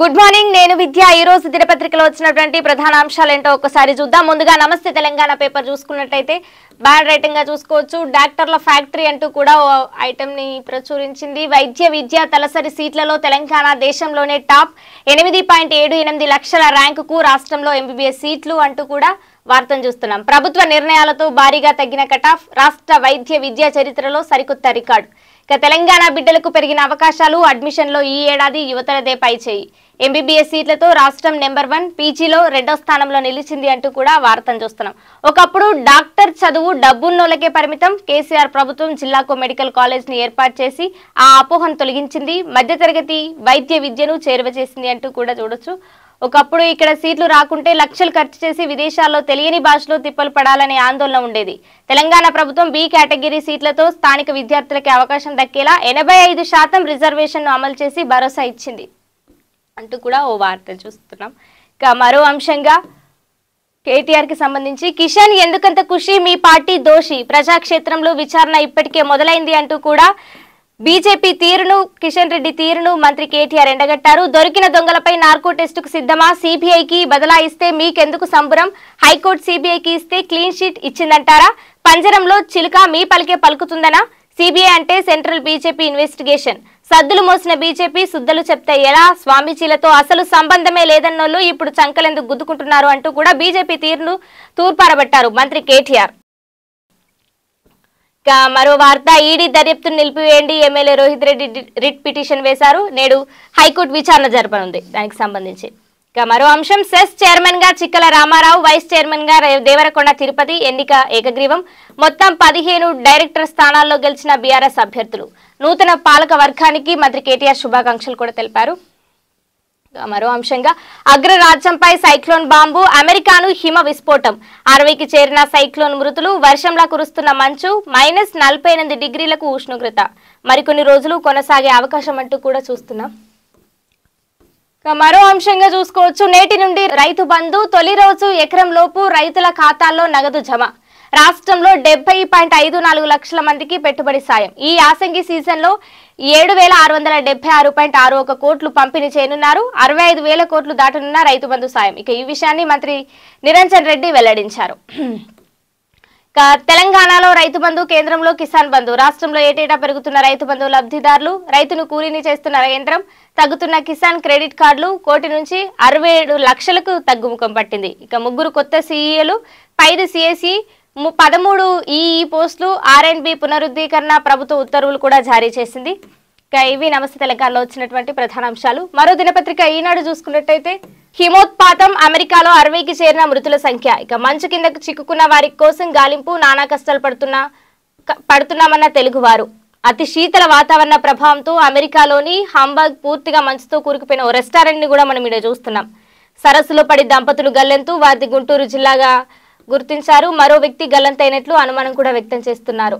good morning నేను విద్య ఈ రోజు దినపత్రికలో వచ్చినటువంటి ప్రధాన అంశాలు ఏంటో ఒకసారి చూద్దాం ముందుగా నమస్తే తెలంగాణ పేపర్ చూసుకున్నట్టయితే బ్యాడ్ రైటింగ్ గా చూసుకోవచ్చు డాక్టర్ల ఫ్యాక్టరీ అంటూ కూడా ఐటమ్ ని ప్రచురించింది వైద్య విద్య తలసరి సీట్లలో తెలంగాణ దేశంలోనే టాప్ ఎనిమిది లక్షల ర్యాంకుకు రాష్ట్రంలో ఎంబీబీఎస్ సీట్లు అంటూ కూడా వార్తను చూస్తున్నాం ప్రభుత్వ నిర్ణయాలతో భారీగా తగ్గిన కటాఫ్ రాష్ట్ర వైద్య విద్యా చరిత్రలో సరికొత్త రికార్డు ఇక తెలంగాణ బిడ్డలకు పెరిగిన అవకాశాలు అడ్మిషన్లో ఈ ఏడాది యువతలదే పై చేయి ఎంబీబీఎస్ సీట్లతో రాష్ట్రం నెంబర్ వన్ పీజీలో రెండో స్థానంలో నిలిచింది అంటూ కూడా వార్తను చూస్తున్నాం ఒకప్పుడు డాక్టర్ చదువు డబ్బున్నోళ్ళకే పరిమితం కేసీఆర్ ప్రభుత్వం జిల్లాకు మెడికల్ కాలేజ్ని ఏర్పాటు చేసి ఆ అపోహను తొలగించింది మధ్యతరగతి వైద్య విద్యను చేరువ చేసింది అంటూ కూడా చూడొచ్చు ఒకప్పుడు ఇక్కడ సీట్లు రాకుంటే లక్షలు ఖర్చు చేసి విదేశాల్లో తెలియని భాషలో తిప్పలు పడాలనే ఆందోళన ఉండేది తెలంగాణ ప్రభుత్వం బి కేటగిరీ సీట్లతో స్థానిక విద్యార్థులకి అవకాశం దక్కేలా ఎనభై ఐదు శాతం రిజర్వేషన్ను అమలు చేసి భరోసా ఇచ్చింది అంటూ కూడా ఓ వార్త చూస్తున్నాం ఇక మరో అంశంగా కేటీఆర్ కి సంబంధించి కిషన్ ఎందుకంత ఖుషి మీ పార్టీ దోషి ప్రజాక్షేత్రంలో విచారణ ఇప్పటికే మొదలైంది అంటూ కూడా బీజేపీ తీరును కిషన్ రెడ్డి తీరును మంత్రి కేటీఆర్ ఎండగట్టారు దొరికిన దొంగలపై నార్కో టెస్టుకు సిద్ధమా సీబీఐకి బదలాయిస్తే మీకెందుకు సంబురం హైకోర్టు సీబీఐకి ఇస్తే క్లీన్ షీట్ ఇచ్చిందంటారా పంజరంలో చిలుక మీ పలికే పలుకుతుందనా సీబీఐ అంటే సెంట్రల్ బీజేపీ ఇన్వెస్టిగేషన్ సద్దులు మోసిన బీజేపీ సుద్దలు చెప్తే ఎలా స్వామీజీలతో అసలు సంబంధమే లేదన్నోళ్ళు ఇప్పుడు చంకలెందుకు గుద్దుకుంటున్నారు అంటూ కూడా బీజేపీ తీరును తూర్పారబట్టారు మంత్రి కేటీఆర్ మరో వార్త ఈడీ దర్యాప్తును నిలిపివేయండి MLA Rohit Reddy writ petition వేశారు నేడు హైకోర్టు విచారణ జరపనుంది దానికి సంబంధించి ఇక మరో అంశం సెస్ చైర్మన్ గా చిక్కల రామారావు వైస్ చైర్మన్ గా దేవరకొండ తిరుపతి ఎన్నిక ఏకగ్రీవం మొత్తం పదిహేను డైరెక్టర్ స్థానాల్లో గెలిచిన బీఆర్ఎస్ అభ్యర్థులు నూతన పాలక వర్గానికి మంత్రి కేటీఆర్ శుభాకాంక్షలు కూడా తెలిపారు మరో అంశంగా అగ్ర రాజ్యంపై సైక్లోన్ బాంబు అమెరికాను హిమ విస్ఫోటం అరవైకి చేరిన సైక్లోన్ మృతులు వర్షంలా కురుస్తున్న మంచు మైనస్ నలభై ఎనిమిది డిగ్రీలకు ఉష్ణోగ్రత మరికొన్ని రోజులు కొనసాగే అవకాశం అంటూ కూడా చూస్తున్నాం మరో అంశంగా చూసుకోవచ్చు నేటి నుండి రైతు బంధు తొలి రోజు ఎకరం లోపు రైతుల ఖాతాల్లో నగదు జమ రాష్ట్రంలో డెబ్బై పాయింట్ ఐదు నాలుగు లక్షల మందికి పెట్టుబడి సాయం ఈ యాసంగి సీజన్ లో ఏడు వేల ఆరు వందల డెబ్బై ఆరు పాయింట్ ఆరు ఒక కోట్లు పంపిణీ చేయనున్నారు అరవై ఐదు వేల కోట్లు దాటనున్న రైతు బంధు సాయం ఇక ఈ విషయాన్ని మంత్రి నిరంజన్ రెడ్డి వెల్లడించారు తెలంగాణలో రైతు బంధు కేంద్రంలో కిసాన్ బంధు రాష్ట్రంలో ఏటేటా పెరుగుతున్న రైతు బంధు లబ్ధిదారులు రైతును కూలీని చేస్తున్న కేంద్రం తగ్గుతున్న కిసాన్ క్రెడిట్ కార్డులు కోటి నుంచి అరవై లక్షలకు తగ్గుముఖం పట్టింది ఇక ముగ్గురు కొత్త సీఈలు పైదు సిఎస్ఈ పదమూడు ఈఈ పోస్టులు ఆర్ఎండ్బి పునరుద్ధీకరణ ప్రభుత్వ ఉత్తర్వులు కూడా జారీ చేసింది ఇవి నమస్తే తెలంగాణలో వచ్చినటువంటి ప్రధాన అంశాలు మరో దినపత్రిక ఈనాడు చూసుకున్నట్టయితే హిమోత్పాతం అమెరికాలో అరవైకి చేరిన మృతుల సంఖ్య ఇక మంచు కిందకు చిక్కుకున్న వారి కోసం గాలింపు నానా కష్టాలు పడుతున్న పడుతున్నామన్న తెలుగువారు అతి శీతల వాతావరణ ప్రభావంతో అమెరికాలోని హంబర్గ్ పూర్తిగా మంచుతో కూరుకుపోయిన ఓ రెస్టారెంట్ని కూడా మనం ఇక్కడ చూస్తున్నాం సరస్సులో పడి దంపతులు గల్లెంతు వారిది గుంటూరు జిల్లాగా గుర్తించారు మరో వ్యక్తి గల్లంతైనట్లు అనుమానం కూడా వ్యక్తం చేస్తున్నారు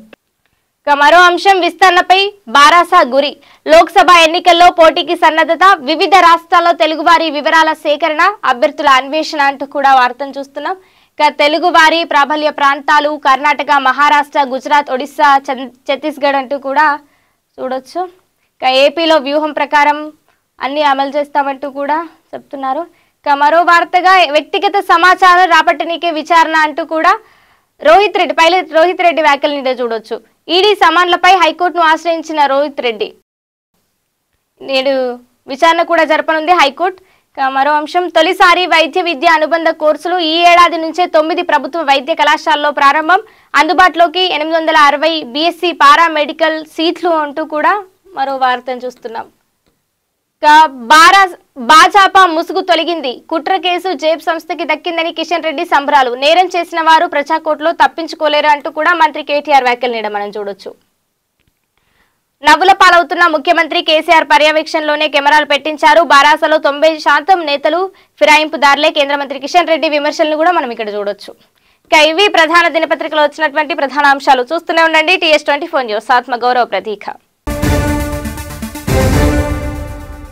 మరో అంశం విస్తరణపై బారాసా గురి లోక్సభ ఎన్నికల్లో పోటీకి సన్నద్ధత వివిధ రాష్ట్రాల్లో తెలుగువారి వివరాల సేకరణ అభ్యర్థుల అన్వేషణ అంటూ కూడా వార్తను చూస్తున్నాం ఇక తెలుగువారి ప్రాబల్య ప్రాంతాలు కర్ణాటక మహారాష్ట్ర గుజరాత్ ఒడిస్సా ఛత్తీస్గఢ్ అంటూ కూడా చూడొచ్చు ఇక ఏపీలో వ్యూహం ప్రకారం అన్ని అమలు చేస్తామంటూ కూడా చెప్తున్నారు ఇక మరో వార్తగా వ్యక్తిగత సమాచారం రాబట్టనీకే విచారణ అంటూ కూడా రోహిత్ రెడ్డి పైలట్ రోహిత్ రెడ్డి వ్యాఖ్యలు చూడొచ్చు ఈడీ సమాన్లపై హైకోర్టును ఆశ్రయించిన రోహిత్ రెడ్డి నేడు విచారణ కూడా జరపనుంది హైకోర్టు మరో అంశం తొలిసారి వైద్య విద్య అనుబంధ కోర్సులు ఈ ఏడాది నుంచే తొమ్మిది ప్రభుత్వ వైద్య కళాశాలలో ప్రారంభం అందుబాటులోకి ఎనిమిది వందల అరవై బీఎస్సీ పారామెడికల్ సీట్లు అంటూ కూడా మరో వార్తను చూస్తున్నాం భాజపా ముసుగు తొలగింది కుట్ర కేసు జేబ్ సంస్థకి దక్కిందని కిషన్ రెడ్డి సంబరాలు నేరం చేసిన వారు ప్రజాకోట్లో తప్పించుకోలేరు అంటూ కూడా మంత్రి కేటీఆర్ వ్యాఖ్యలు నీడ మనం చూడొచ్చు నవ్వుల పాలవుతున్న ముఖ్యమంత్రి కేసీఆర్ పర్యవేక్షణలోనే కెమెరాలు పెట్టించారు బారాసలో తొంభై శాతం నేతలు ఫిరాయింపుదారులే కేంద్ర మంత్రి కిషన్ రెడ్డి విమర్శలను కూడా మనం ఇక్కడ చూడొచ్చు ఇక ఇవి ప్రధాన దినపత్రికలో వచ్చినటువంటి ప్రధాన అంశాలు చూస్తూనే ఉండండి టీఎస్ ట్వంటీ ఫోర్ న్యూస్ ఆత్మ గౌరవ ప్రతీక